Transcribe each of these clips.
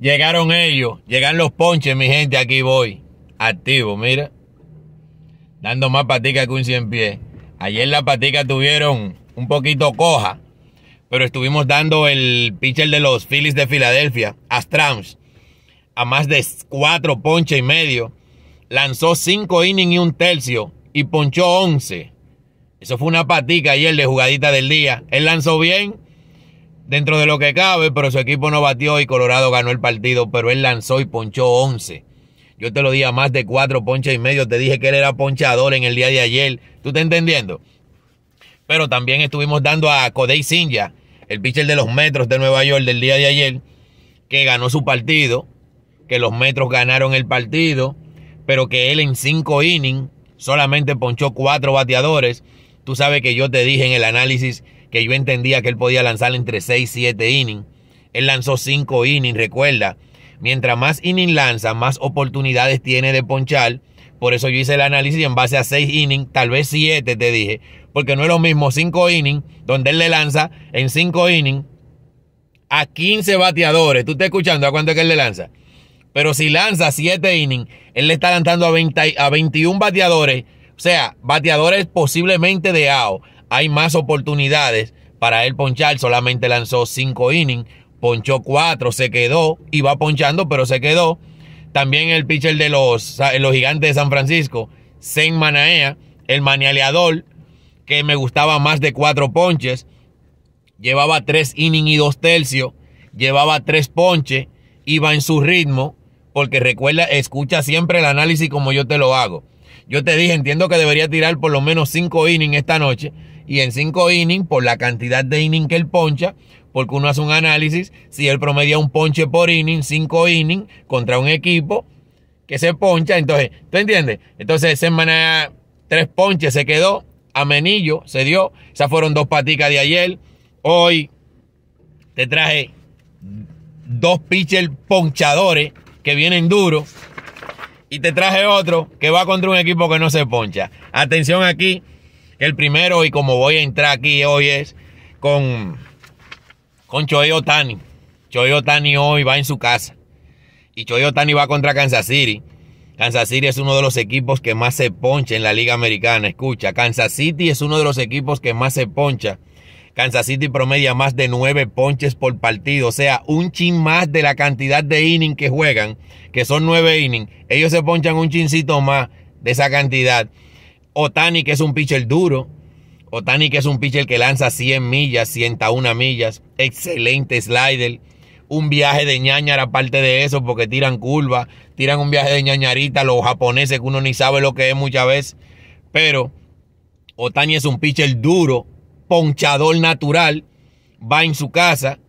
Llegaron ellos, llegan los ponches, mi gente, aquí voy. Activo, mira. Dando más patica que un cien pies. Ayer la patica tuvieron un poquito coja, pero estuvimos dando el pitcher de los Phillies de Filadelfia, Astrams, a más de cuatro ponches y medio. Lanzó cinco innings y un tercio y ponchó once. Eso fue una patica ayer de jugadita del día. Él lanzó bien dentro de lo que cabe, pero su equipo no batió y Colorado ganó el partido, pero él lanzó y ponchó 11. Yo te lo di a más de cuatro ponches y medio, te dije que él era ponchador en el día de ayer, ¿tú estás entendiendo? Pero también estuvimos dando a Kodei Sinja, el pitcher de los metros de Nueva York del día de ayer, que ganó su partido, que los metros ganaron el partido, pero que él en cinco innings solamente ponchó cuatro bateadores. Tú sabes que yo te dije en el análisis que yo entendía que él podía lanzar entre 6 y 7 innings. Él lanzó 5 innings, recuerda. Mientras más innings lanza, más oportunidades tiene de ponchar. Por eso yo hice el análisis en base a 6 innings, tal vez 7 te dije. Porque no es lo mismo 5 innings, donde él le lanza en 5 innings a 15 bateadores. ¿Tú estás escuchando a cuánto es que él le lanza? Pero si lanza 7 innings, él le está lanzando a, 20, a 21 bateadores. O sea, bateadores posiblemente de AO hay más oportunidades para él ponchar. Solamente lanzó cinco innings, ponchó cuatro, se quedó, iba ponchando, pero se quedó. También el pitcher de los, los gigantes de San Francisco, Sen Manaea, el manialeador, que me gustaba más de cuatro ponches. Llevaba tres innings y dos tercios. Llevaba tres ponches. Iba en su ritmo. Porque recuerda, escucha siempre el análisis como yo te lo hago. Yo te dije, entiendo que debería tirar por lo menos cinco innings esta noche y en cinco innings por la cantidad de innings que él poncha, porque uno hace un análisis, si él promedia un ponche por inning, cinco innings contra un equipo que se poncha, entonces, ¿tú entiendes? Entonces, semana tres ponches se quedó, Amenillo... se dio, esas fueron dos paticas de ayer, hoy te traje dos pitchers ponchadores que vienen duros y te traje otro que va contra un equipo que no se poncha. Atención aquí el primero, y como voy a entrar aquí hoy, es con, con Tani. Otani. Tani hoy va en su casa. Y choyotani Otani va contra Kansas City. Kansas City es uno de los equipos que más se poncha en la Liga Americana. Escucha, Kansas City es uno de los equipos que más se poncha. Kansas City promedia más de nueve ponches por partido, o sea, un chin más de la cantidad de innings que juegan, que son nueve innings. Ellos se ponchan un chincito más de esa cantidad. Otani, que es un pitcher duro. Otani, que es un pitcher que lanza 100 millas, 101 millas. Excelente slider. Un viaje de ñañar, aparte de eso, porque tiran curva, tiran un viaje de ñañarita, los japoneses que uno ni sabe lo que es muchas veces. Pero Otani es un pitcher duro, ponchador natural, va en su casa.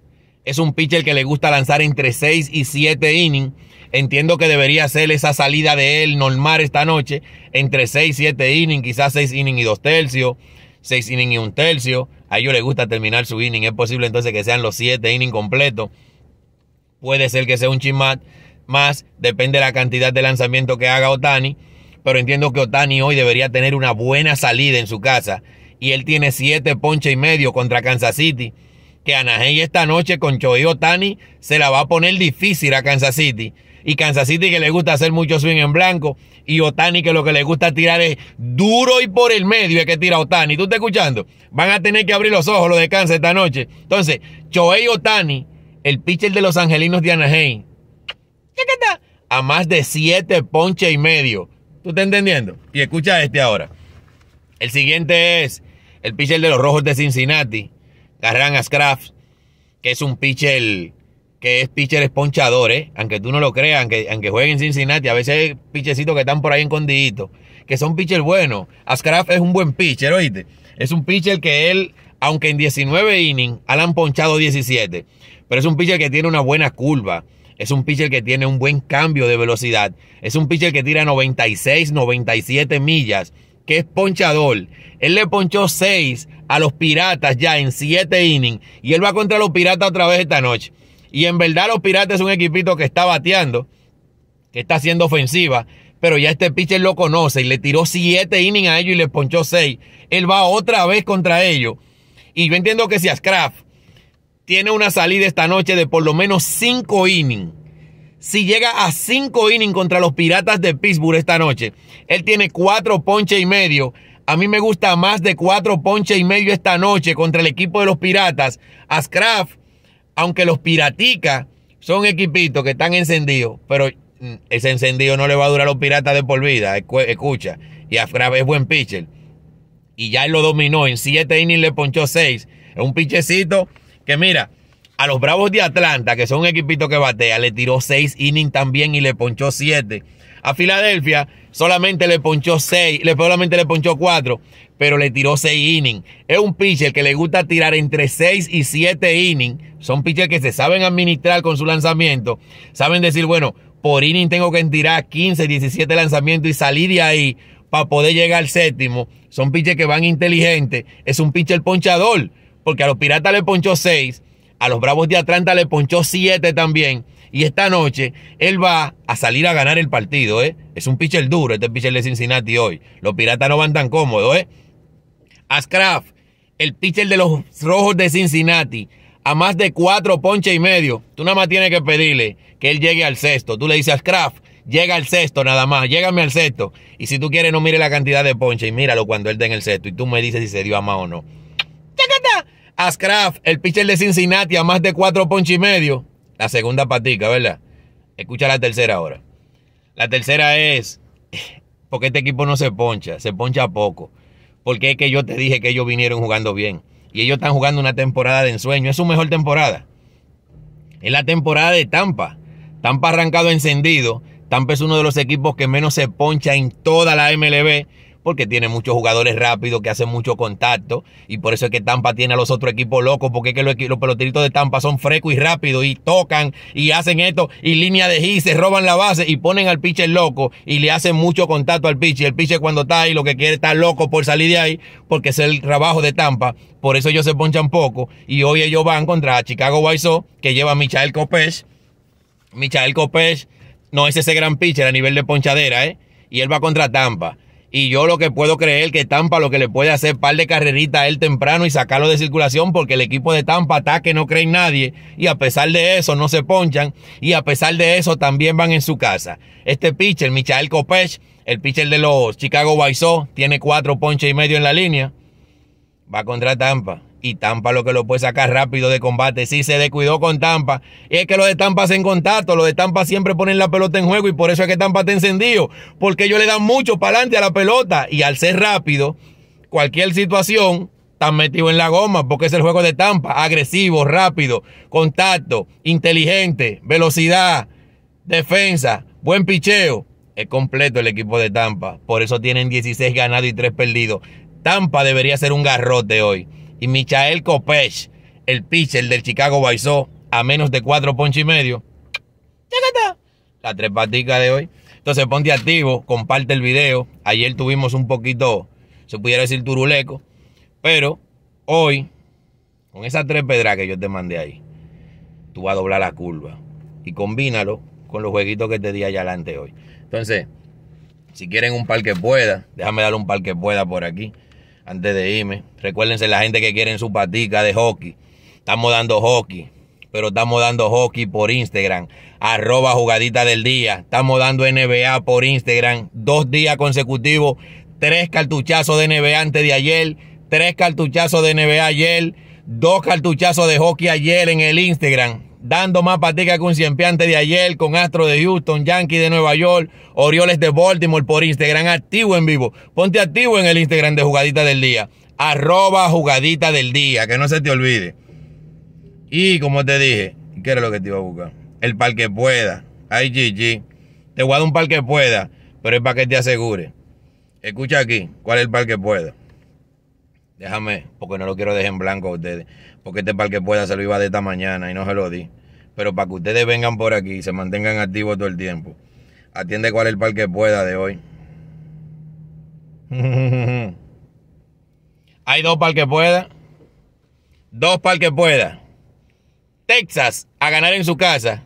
Es un pitcher que le gusta lanzar entre 6 y 7 innings Entiendo que debería ser esa salida de él normal esta noche, entre 6 y 7 innings, quizás 6 innings y 2 tercios, 6 innings y 1 tercio. A ellos les gusta terminar su inning, es posible entonces que sean los 7 innings completos. Puede ser que sea un chimat más, depende de la cantidad de lanzamiento que haga Otani, pero entiendo que Otani hoy debería tener una buena salida en su casa y él tiene 7 ponches y medio contra Kansas City que Anaheim esta noche con Choy Otani se la va a poner difícil a Kansas City y Kansas City que le gusta hacer mucho swing en blanco y Otani que lo que le gusta tirar es duro y por el medio es que tira Otani. ¿Tú estás escuchando? Van a tener que abrir los ojos los de Kansas esta noche. Entonces, Choei Otani, el pitcher de los angelinos de Anaheim, a más de 7 ponches y medio. ¿Tú estás entendiendo? Y escucha este ahora. El siguiente es el pitcher de los rojos de Cincinnati, Garran Ascraft, que es un pitcher que es pitcher eh, aunque tú no lo creas, aunque, aunque jueguen en Cincinnati, a veces hay pitchercitos que están por ahí encondiditos, que son pitchers buenos. Ascraft es un buen pitcher, oíste. Es un pitcher que él, aunque en 19 innings, Alan han ponchado 17, pero es un pitcher que tiene una buena curva. Es un pitcher que tiene un buen cambio de velocidad. Es un pitcher que tira 96, 97 millas, que es ponchador. Él le ponchó 6 a los Piratas ya en 7 innings y él va contra los Piratas otra vez esta noche. Y en verdad los Piratas es un equipito que está bateando, que está haciendo ofensiva, pero ya este pitcher lo conoce y le tiró siete innings a ellos y le ponchó 6. Él va otra vez contra ellos. Y yo entiendo que si Ascraft tiene una salida esta noche de por lo menos cinco innings, si llega a cinco innings contra los Piratas de Pittsburgh esta noche, él tiene cuatro ponches y medio. A mí me gusta más de cuatro ponches y medio esta noche contra el equipo de los Piratas. Ascraft aunque los piraticas son equipitos que están encendidos, pero mm, ese encendido no le va a durar a los piratas de por vida. Escucha, y Afra es buen pitcher. Y ya lo dominó. En siete innings le ponchó seis. Es un pichecito que, mira, a los Bravos de Atlanta, que son un equipito que batea, le tiró seis innings también y le ponchó siete. A Filadelfia solamente le ponchó seis, le, solamente le ponchó 4, pero le tiró 6 innings. Es un pitcher que le gusta tirar entre 6 y 7 innings. Son pitchers que se saben administrar con su lanzamiento. Saben decir, bueno, por inning tengo que tirar 15, 17 lanzamientos y salir de ahí para poder llegar al séptimo. Son pitchers que van inteligentes. Es un pitcher ponchador, porque a los Piratas le ponchó 6, a los Bravos de Atlanta le ponchó 7 también. Y esta noche él va a salir a ganar el partido, ¿eh? Es un pitcher duro, este pitcher de Cincinnati hoy. Los piratas no van tan cómodos, ¿eh? Ascraft, el pitcher de los rojos de Cincinnati, a más de cuatro ponches y medio, tú nada más tienes que pedirle que él llegue al sexto. Tú le dices Ascraft, llega al sexto nada más, llégame al sexto. Y si tú quieres, no mire la cantidad de ponches y míralo cuando él dé en el sexto. Y tú me dices si se dio a más o no. Ascraft, el pitcher de Cincinnati, a más de cuatro ponches y medio. La segunda patica, ¿verdad? Escucha la tercera ahora. La tercera es, porque este equipo no se poncha, se poncha poco. Porque es que yo te dije que ellos vinieron jugando bien. Y ellos están jugando una temporada de ensueño. Es su mejor temporada. Es la temporada de Tampa. Tampa arrancado encendido. Tampa es uno de los equipos que menos se poncha en toda la MLB porque tiene muchos jugadores rápidos que hacen mucho contacto y por eso es que Tampa tiene a los otros equipos locos, porque es que los, pelotitos de Tampa son frescos y rápidos y tocan y hacen esto y línea de G, se roban la base y ponen al pitcher loco y le hacen mucho contacto al pitcher. El pitcher cuando está ahí lo que quiere está loco por salir de ahí, porque es el trabajo de Tampa, por eso ellos se ponchan poco y hoy ellos van contra Chicago White que lleva a Michael Kopech Michael Kopech no es ese gran pitcher a nivel de ponchadera, ¿eh? Y él va contra Tampa. Y yo lo que puedo creer que Tampa lo que le puede hacer par de carreritas a él temprano y sacarlo de circulación porque el equipo de Tampa ataque no cree en nadie y a pesar de eso no se ponchan y a pesar de eso también van en su casa. Este pitcher, Michael Kopech, el pitcher de los Chicago White tiene cuatro ponches y medio en la línea. Va contra Tampa y Tampa lo que lo puede sacar rápido de combate. Si se descuidó con Tampa. Y es que los de Tampa hacen contacto, los de Tampa siempre ponen la pelota en juego y por eso es que Tampa está encendido, porque ellos le dan mucho para adelante a la pelota y al ser rápido, cualquier situación están metido en la goma, porque es el juego de Tampa, agresivo, rápido, contacto, inteligente, velocidad, defensa, buen picheo. Es completo el equipo de Tampa, por eso tienen 16 ganados y 3 perdidos. Tampa debería ser un garrote hoy y Michael Kopech, el pitcher del Chicago Baizó, a menos de cuatro ponches y medio. La tres paticas de hoy. Entonces ponte activo, comparte el video. Ayer tuvimos un poquito, se pudiera decir turuleco, pero hoy, con esas tres pedras que yo te mandé ahí, tú vas a doblar la curva y combínalo con los jueguitos que te di allá adelante hoy. Entonces, si quieren un par que pueda, déjame dar un par que pueda por aquí antes de irme. Recuérdense la gente que quiere su patica de hockey. Estamos dando hockey, pero estamos dando hockey por Instagram. Arroba jugadita del día. Estamos dando NBA por Instagram. Dos días consecutivos. Tres cartuchazos de NBA antes de ayer. Tres cartuchazos de NBA ayer. Dos cartuchazos de hockey ayer en el Instagram dando más patica con un ciempiante de ayer con Astro de Houston, Yankee de Nueva York, Orioles de Baltimore por Instagram activo en vivo. Ponte activo en el Instagram de Jugadita del Día. Arroba Jugadita del Día, que no se te olvide. Y como te dije, ¿qué era lo que te iba a buscar? El par que pueda. Ay, GG. Te voy un par que pueda, pero es para que te asegure. Escucha aquí, ¿cuál es el par que pueda? Déjame, porque no lo quiero dejar en blanco a ustedes. Porque este parque pueda se lo iba de esta mañana y no se lo di. Pero para que ustedes vengan por aquí y se mantengan activos todo el tiempo. Atiende cuál es el parque pueda de hoy. Hay dos parques pueda. Dos parques pueda. Texas a ganar en su casa.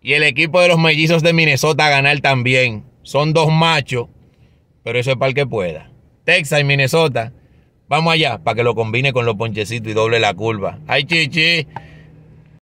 Y el equipo de los mellizos de Minnesota a ganar también. Son dos machos. Pero eso es que pueda. Texas y Minnesota Vamos allá, para que lo combine con los ponchecitos y doble la curva. ¡Ay, chichi!